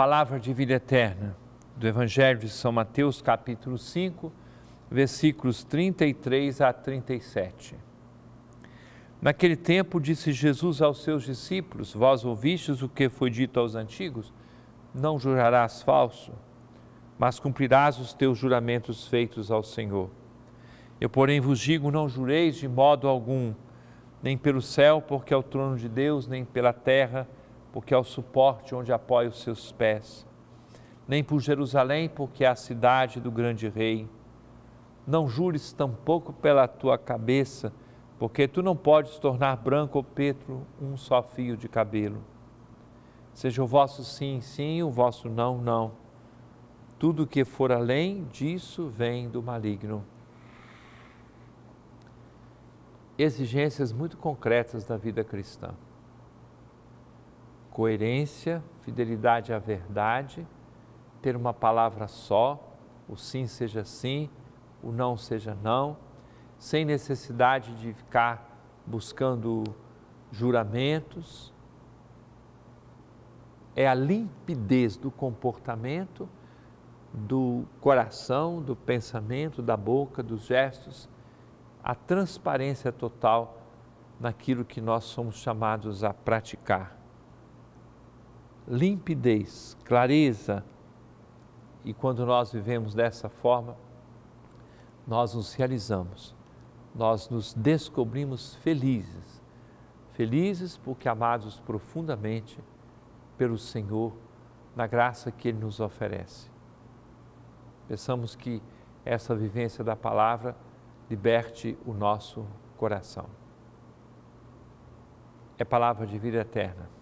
palavra de vida eterna do Evangelho de São Mateus, capítulo 5, versículos 33 a 37. Naquele tempo disse Jesus aos seus discípulos: Vós ouvistes o que foi dito aos antigos? Não jurarás falso, mas cumprirás os teus juramentos feitos ao Senhor. Eu, porém, vos digo: não jureis de modo algum, nem pelo céu, porque é o trono de Deus, nem pela terra, porque porque é o suporte onde apoia os seus pés, nem por Jerusalém, porque é a cidade do grande rei. Não jures tampouco pela tua cabeça, porque tu não podes tornar branco ou Pedro um só fio de cabelo. Seja o vosso sim, sim, o vosso não, não. Tudo que for além disso vem do maligno. Exigências muito concretas da vida cristã coerência, fidelidade à verdade, ter uma palavra só, o sim seja sim, o não seja não, sem necessidade de ficar buscando juramentos. É a limpidez do comportamento, do coração, do pensamento, da boca, dos gestos, a transparência total naquilo que nós somos chamados a praticar limpidez, clareza. E quando nós vivemos dessa forma, nós nos realizamos, nós nos descobrimos felizes. Felizes porque amados profundamente pelo Senhor, na graça que Ele nos oferece. Pensamos que essa vivência da palavra liberte o nosso coração. É palavra de vida eterna.